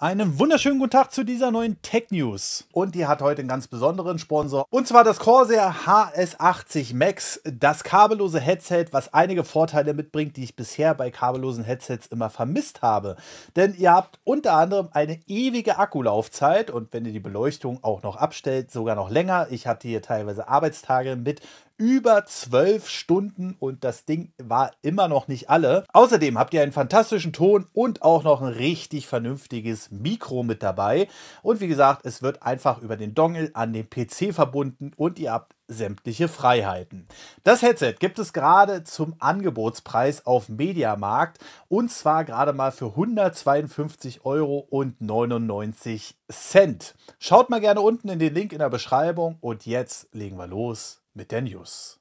Einen wunderschönen guten Tag zu dieser neuen Tech News. Und die hat heute einen ganz besonderen Sponsor. Und zwar das Corsair HS80 Max, das kabellose Headset, was einige Vorteile mitbringt, die ich bisher bei kabellosen Headsets immer vermisst habe. Denn ihr habt unter anderem eine ewige Akkulaufzeit und wenn ihr die Beleuchtung auch noch abstellt, sogar noch länger. Ich hatte hier teilweise Arbeitstage mit über zwölf Stunden und das Ding war immer noch nicht alle. Außerdem habt ihr einen fantastischen Ton und auch noch ein richtig vernünftiges Mikro mit dabei. Und wie gesagt, es wird einfach über den Dongle an den PC verbunden und ihr habt sämtliche Freiheiten. Das Headset gibt es gerade zum Angebotspreis auf Mediamarkt und zwar gerade mal für 152,99 Euro Schaut mal gerne unten in den Link in der Beschreibung und jetzt legen wir los mit den News.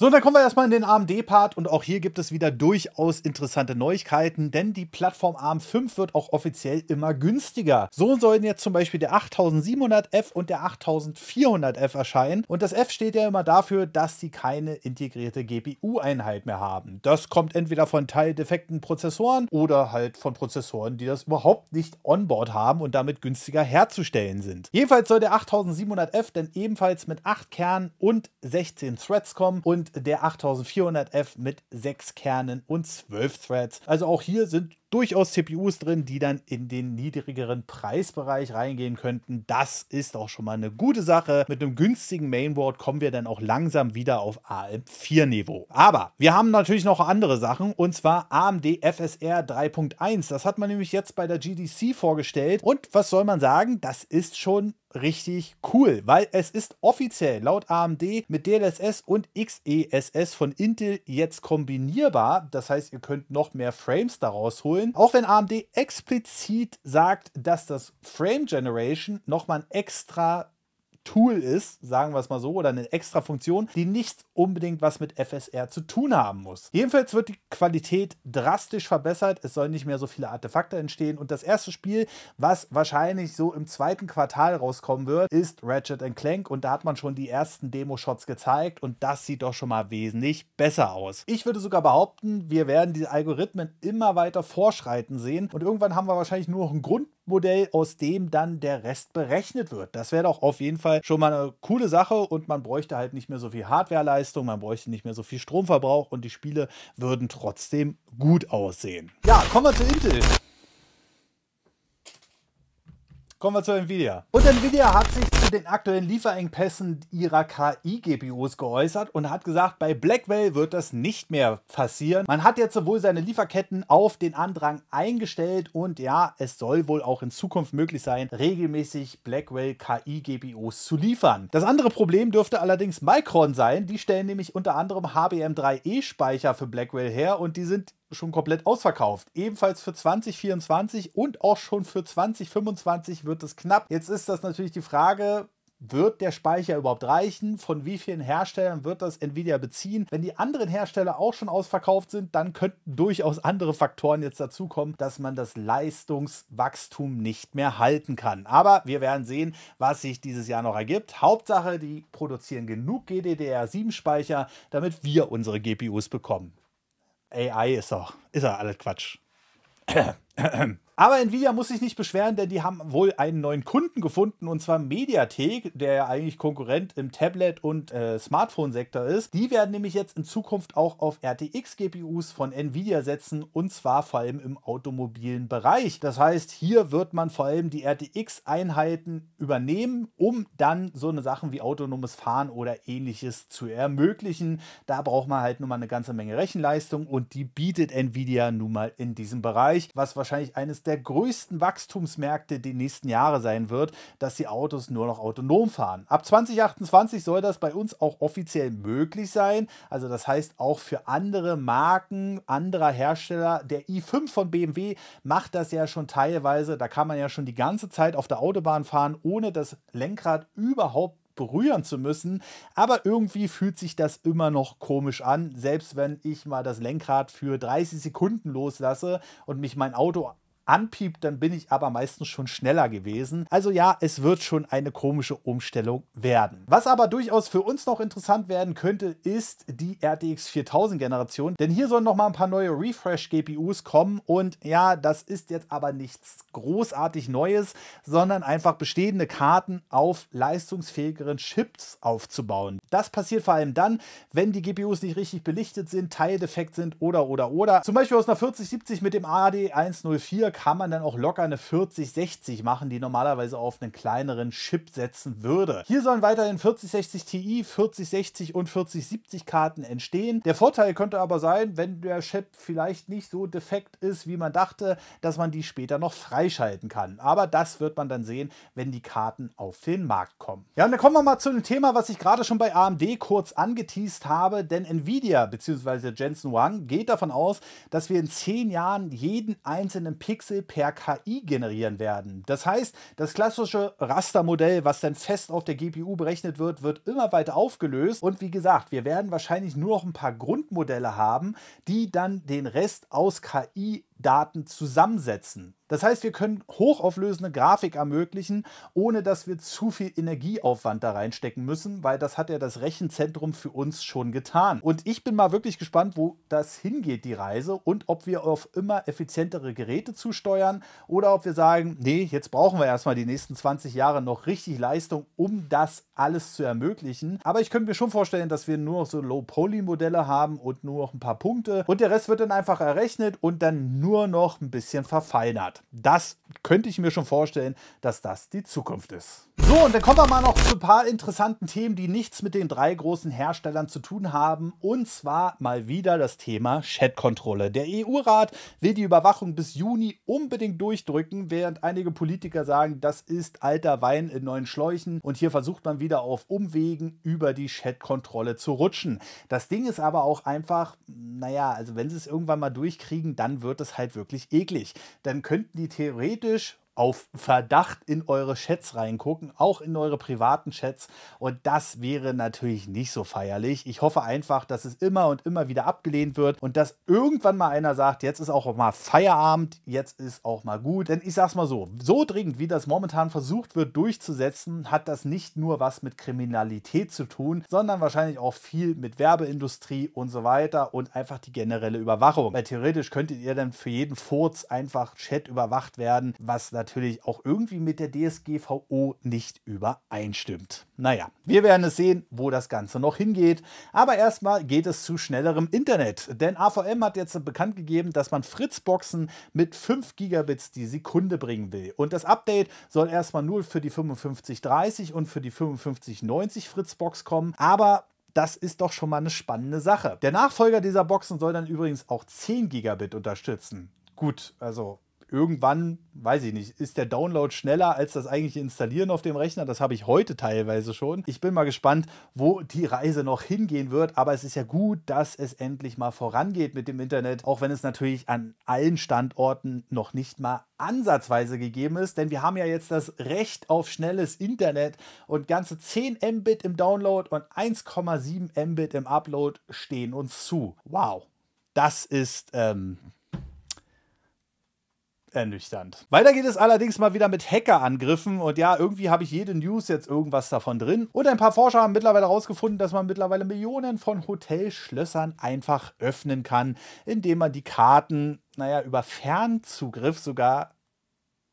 So, dann kommen wir erstmal in den AMD-Part und auch hier gibt es wieder durchaus interessante Neuigkeiten, denn die Plattform ARM 5 wird auch offiziell immer günstiger. So sollen jetzt zum Beispiel der 8700F und der 8400F erscheinen und das F steht ja immer dafür, dass sie keine integrierte GPU-Einheit mehr haben. Das kommt entweder von teildefekten Prozessoren oder halt von Prozessoren, die das überhaupt nicht onboard haben und damit günstiger herzustellen sind. Jedenfalls soll der 8700F dann ebenfalls mit 8 Kernen und 16 Threads kommen und der 8400F mit 6 Kernen und 12 Threads. Also auch hier sind durchaus CPUs drin, die dann in den niedrigeren Preisbereich reingehen könnten. Das ist auch schon mal eine gute Sache. Mit einem günstigen Mainboard kommen wir dann auch langsam wieder auf AM4-Niveau. Aber wir haben natürlich noch andere Sachen und zwar AMD FSR 3.1. Das hat man nämlich jetzt bei der GDC vorgestellt und was soll man sagen, das ist schon richtig cool, weil es ist offiziell laut AMD mit DLSS und XESS von Intel jetzt kombinierbar. Das heißt, ihr könnt noch mehr Frames daraus holen holen. Auch wenn AMD explizit sagt, dass das Frame Generation nochmal ein extra Tool ist, sagen wir es mal so, oder eine extra Funktion, die nicht unbedingt was mit FSR zu tun haben muss. Jedenfalls wird die Qualität drastisch verbessert, es sollen nicht mehr so viele Artefakte entstehen und das erste Spiel, was wahrscheinlich so im zweiten Quartal rauskommen wird, ist Ratchet Clank und da hat man schon die ersten Demo-Shots gezeigt und das sieht doch schon mal wesentlich besser aus. Ich würde sogar behaupten, wir werden diese Algorithmen immer weiter vorschreiten sehen und irgendwann haben wir wahrscheinlich nur noch ein Grund Modell, aus dem dann der Rest berechnet wird. Das wäre doch auf jeden Fall schon mal eine coole Sache und man bräuchte halt nicht mehr so viel Hardwareleistung, man bräuchte nicht mehr so viel Stromverbrauch und die Spiele würden trotzdem gut aussehen. Ja, kommen wir zu Intel. Kommen wir zu Nvidia. Und Nvidia hat sich den aktuellen Lieferengpässen ihrer KI-GPUs geäußert und hat gesagt, bei Blackwell wird das nicht mehr passieren. Man hat jetzt sowohl seine Lieferketten auf den Andrang eingestellt und ja, es soll wohl auch in Zukunft möglich sein, regelmäßig Blackwell KI-GPUs zu liefern. Das andere Problem dürfte allerdings Micron sein. Die stellen nämlich unter anderem HBM3E-Speicher e für Blackwell her und die sind schon komplett ausverkauft. Ebenfalls für 2024 und auch schon für 2025 wird es knapp. Jetzt ist das natürlich die Frage, wird der Speicher überhaupt reichen? Von wie vielen Herstellern wird das Nvidia beziehen? Wenn die anderen Hersteller auch schon ausverkauft sind, dann könnten durchaus andere Faktoren jetzt dazukommen, dass man das Leistungswachstum nicht mehr halten kann. Aber wir werden sehen, was sich dieses Jahr noch ergibt. Hauptsache, die produzieren genug GDDR7-Speicher, damit wir unsere GPUs bekommen. AI ist doch, ist ja alles Quatsch. Aber Nvidia muss sich nicht beschweren, denn die haben wohl einen neuen Kunden gefunden, und zwar Mediathek, der ja eigentlich Konkurrent im Tablet- und äh, Smartphone-Sektor ist. Die werden nämlich jetzt in Zukunft auch auf RTX-GPUs von Nvidia setzen, und zwar vor allem im automobilen Bereich. Das heißt, hier wird man vor allem die RTX-Einheiten übernehmen, um dann so eine Sachen wie autonomes Fahren oder ähnliches zu ermöglichen. Da braucht man halt nun mal eine ganze Menge Rechenleistung, und die bietet Nvidia nun mal in diesem Bereich, was wahrscheinlich wahrscheinlich eines der größten Wachstumsmärkte die nächsten Jahre sein wird, dass die Autos nur noch autonom fahren. Ab 2028 soll das bei uns auch offiziell möglich sein. Also das heißt auch für andere Marken anderer Hersteller. Der i5 von BMW macht das ja schon teilweise. Da kann man ja schon die ganze Zeit auf der Autobahn fahren, ohne das Lenkrad überhaupt berühren zu müssen. Aber irgendwie fühlt sich das immer noch komisch an, selbst wenn ich mal das Lenkrad für 30 Sekunden loslasse und mich mein Auto anpiept, dann bin ich aber meistens schon schneller gewesen. Also ja, es wird schon eine komische Umstellung werden. Was aber durchaus für uns noch interessant werden könnte, ist die RTX 4000 Generation, denn hier sollen noch mal ein paar neue Refresh GPUs kommen und ja, das ist jetzt aber nichts großartig Neues, sondern einfach bestehende Karten auf leistungsfähigeren Chips aufzubauen. Das passiert vor allem dann, wenn die GPUs nicht richtig belichtet sind, teildefekt sind oder oder oder. Zum Beispiel aus einer 4070 mit dem AD 104 kann man dann auch locker eine 4060 machen, die normalerweise auf einen kleineren Chip setzen würde. Hier sollen weiterhin 4060 Ti, 4060 und 4070 Karten entstehen. Der Vorteil könnte aber sein, wenn der Chip vielleicht nicht so defekt ist, wie man dachte, dass man die später noch freischalten kann. Aber das wird man dann sehen, wenn die Karten auf den Markt kommen. Ja, und dann kommen wir mal zu dem Thema, was ich gerade schon bei AMD kurz angeteased habe, denn Nvidia bzw. Jensen Wang geht davon aus, dass wir in zehn Jahren jeden einzelnen Pixel Pixel per KI generieren werden. Das heißt, das klassische Rastermodell, was dann fest auf der GPU berechnet wird, wird immer weiter aufgelöst. Und wie gesagt, wir werden wahrscheinlich nur noch ein paar Grundmodelle haben, die dann den Rest aus KI Daten zusammensetzen. Das heißt, wir können hochauflösende Grafik ermöglichen, ohne dass wir zu viel Energieaufwand da reinstecken müssen, weil das hat ja das Rechenzentrum für uns schon getan. Und ich bin mal wirklich gespannt, wo das hingeht, die Reise, und ob wir auf immer effizientere Geräte zusteuern oder ob wir sagen, nee, jetzt brauchen wir erstmal die nächsten 20 Jahre noch richtig Leistung, um das alles zu ermöglichen. Aber ich könnte mir schon vorstellen, dass wir nur noch so Low-Poly-Modelle haben und nur noch ein paar Punkte und der Rest wird dann einfach errechnet und dann nur nur noch ein bisschen verfeinert. Das könnte ich mir schon vorstellen, dass das die Zukunft ist. So, und dann kommen wir mal noch zu ein paar interessanten Themen, die nichts mit den drei großen Herstellern zu tun haben. Und zwar mal wieder das Thema Chatkontrolle. Der EU-Rat will die Überwachung bis Juni unbedingt durchdrücken, während einige Politiker sagen, das ist alter Wein in neuen Schläuchen. Und hier versucht man wieder auf Umwegen über die Chatkontrolle zu rutschen. Das Ding ist aber auch einfach, naja, also wenn sie es irgendwann mal durchkriegen, dann wird es halt halt wirklich eklig. Dann könnten die theoretisch auf Verdacht in eure Chats reingucken, auch in eure privaten Chats. Und das wäre natürlich nicht so feierlich. Ich hoffe einfach, dass es immer und immer wieder abgelehnt wird und dass irgendwann mal einer sagt, jetzt ist auch mal Feierabend, jetzt ist auch mal gut. Denn ich sag's mal so, so dringend, wie das momentan versucht wird durchzusetzen, hat das nicht nur was mit Kriminalität zu tun, sondern wahrscheinlich auch viel mit Werbeindustrie und so weiter und einfach die generelle Überwachung. Weil theoretisch könntet ihr dann für jeden Furz einfach Chat überwacht werden, was natürlich natürlich auch irgendwie mit der DSGVO nicht übereinstimmt. Naja, wir werden es sehen, wo das Ganze noch hingeht. Aber erstmal geht es zu schnellerem Internet. Denn AVM hat jetzt bekannt gegeben, dass man Fritzboxen mit 5 Gigabits die Sekunde bringen will. Und das Update soll erstmal nur für die 5530 und für die 5590 Fritzbox kommen. Aber das ist doch schon mal eine spannende Sache. Der Nachfolger dieser Boxen soll dann übrigens auch 10 Gigabit unterstützen. Gut, also irgendwann, weiß ich nicht, ist der Download schneller als das eigentliche Installieren auf dem Rechner. Das habe ich heute teilweise schon. Ich bin mal gespannt, wo die Reise noch hingehen wird. Aber es ist ja gut, dass es endlich mal vorangeht mit dem Internet, auch wenn es natürlich an allen Standorten noch nicht mal ansatzweise gegeben ist, denn wir haben ja jetzt das Recht auf schnelles Internet und ganze 10 Mbit im Download und 1,7 Mbit im Upload stehen uns zu. Wow, das ist ähm, ernüchternd. Weiter geht es allerdings mal wieder mit Hackerangriffen und ja, irgendwie habe ich jede News jetzt irgendwas davon drin. Und ein paar Forscher haben mittlerweile herausgefunden, dass man mittlerweile Millionen von Hotelschlössern einfach öffnen kann, indem man die Karten, naja, über Fernzugriff sogar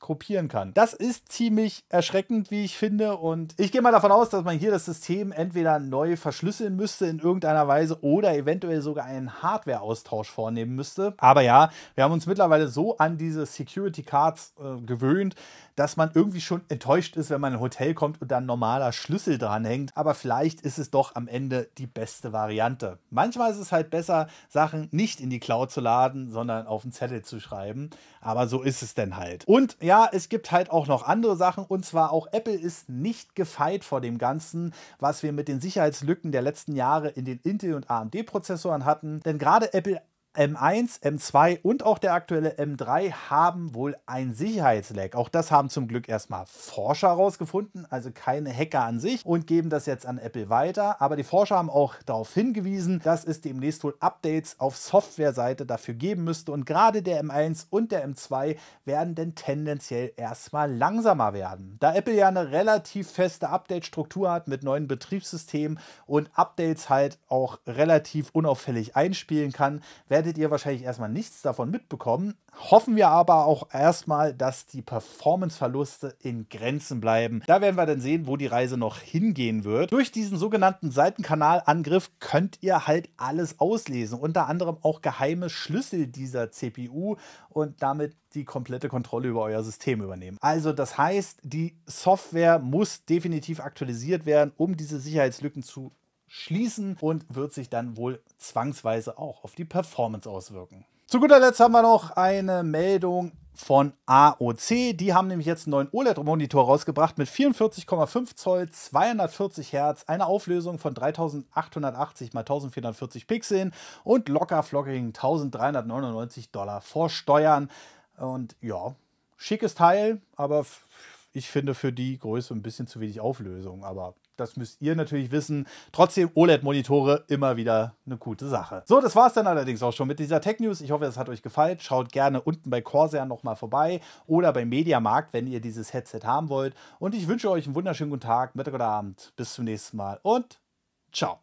kopieren kann. Das ist ziemlich erschreckend, wie ich finde. Und ich gehe mal davon aus, dass man hier das System entweder neu verschlüsseln müsste in irgendeiner Weise oder eventuell sogar einen Hardware-Austausch vornehmen müsste. Aber ja, wir haben uns mittlerweile so an diese Security Cards äh, gewöhnt, dass man irgendwie schon enttäuscht ist, wenn man in ein Hotel kommt und dann normaler Schlüssel dranhängt. Aber vielleicht ist es doch am Ende die beste Variante. Manchmal ist es halt besser, Sachen nicht in die Cloud zu laden, sondern auf den Zettel zu schreiben. Aber so ist es denn halt. Und ja, ja, es gibt halt auch noch andere Sachen und zwar auch Apple ist nicht gefeit vor dem Ganzen, was wir mit den Sicherheitslücken der letzten Jahre in den Intel- und AMD-Prozessoren hatten. Denn gerade Apple M1, M2 und auch der aktuelle M3 haben wohl ein Sicherheitsleck. Auch das haben zum Glück erstmal Forscher herausgefunden, also keine Hacker an sich und geben das jetzt an Apple weiter. Aber die Forscher haben auch darauf hingewiesen, dass es demnächst wohl Updates auf Softwareseite dafür geben müsste und gerade der M1 und der M2 werden denn tendenziell erstmal langsamer werden. Da Apple ja eine relativ feste Update-Struktur hat mit neuen Betriebssystemen und Updates halt auch relativ unauffällig einspielen kann, werde werdet ihr wahrscheinlich erstmal nichts davon mitbekommen. Hoffen wir aber auch erstmal, dass die Performanceverluste in Grenzen bleiben. Da werden wir dann sehen, wo die Reise noch hingehen wird. Durch diesen sogenannten Seitenkanalangriff könnt ihr halt alles auslesen, unter anderem auch geheime Schlüssel dieser CPU und damit die komplette Kontrolle über euer System übernehmen. Also das heißt, die Software muss definitiv aktualisiert werden, um diese Sicherheitslücken zu schließen und wird sich dann wohl zwangsweise auch auf die Performance auswirken. Zu guter Letzt haben wir noch eine Meldung von AOC. Die haben nämlich jetzt einen neuen OLED-Monitor rausgebracht mit 44,5 Zoll, 240 Hertz, einer Auflösung von 3880 x 1440 Pixeln und locker flockigen 1399 Dollar vor Steuern. Und ja, schickes Teil, aber ich finde für die Größe ein bisschen zu wenig Auflösung, aber das müsst ihr natürlich wissen. Trotzdem OLED-Monitore immer wieder eine gute Sache. So, das war es dann allerdings auch schon mit dieser Tech News. Ich hoffe, es hat euch gefallen. Schaut gerne unten bei Corsair nochmal vorbei oder beim Mediamarkt, wenn ihr dieses Headset haben wollt. Und ich wünsche euch einen wunderschönen guten Tag, Mittag oder Abend. Bis zum nächsten Mal und ciao.